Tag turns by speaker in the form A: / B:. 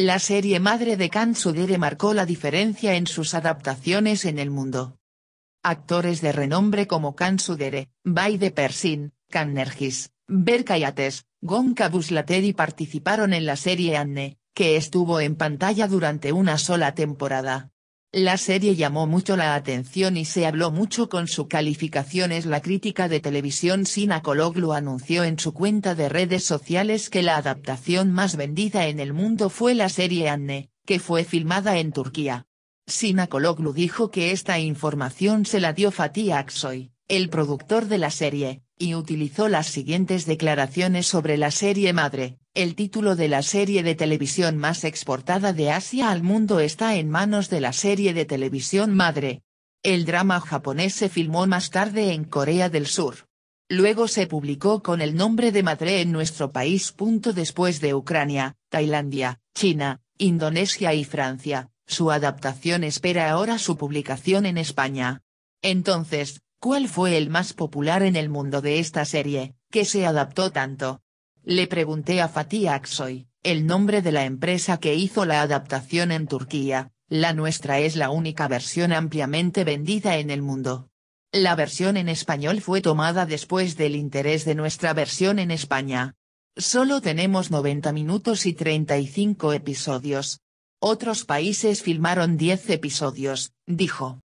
A: La serie madre de Kansudere marcó la diferencia en sus adaptaciones en el mundo. Actores de renombre como Kansudere, Bay de Persin, Kannergis, Berkayates, Gonka Buslateri participaron en la serie Anne, que estuvo en pantalla durante una sola temporada. La serie llamó mucho la atención y se habló mucho con su calificaciones. La crítica de televisión Sina Kologlu anunció en su cuenta de redes sociales que la adaptación más vendida en el mundo fue la serie Anne, que fue filmada en Turquía. Sina Kologlu dijo que esta información se la dio Fatih Aksoy, el productor de la serie, y utilizó las siguientes declaraciones sobre la serie madre. El título de la serie de televisión más exportada de Asia al mundo está en manos de la serie de televisión madre. El drama japonés se filmó más tarde en Corea del Sur. Luego se publicó con el nombre de Madre en nuestro país. Después de Ucrania, Tailandia, China, Indonesia y Francia, su adaptación espera ahora su publicación en España. Entonces, ¿cuál fue el más popular en el mundo de esta serie, que se adaptó tanto? Le pregunté a Fatih Aksoy, el nombre de la empresa que hizo la adaptación en Turquía, la nuestra es la única versión ampliamente vendida en el mundo. La versión en español fue tomada después del interés de nuestra versión en España. Solo tenemos 90 minutos y 35 episodios. Otros países filmaron 10 episodios, dijo.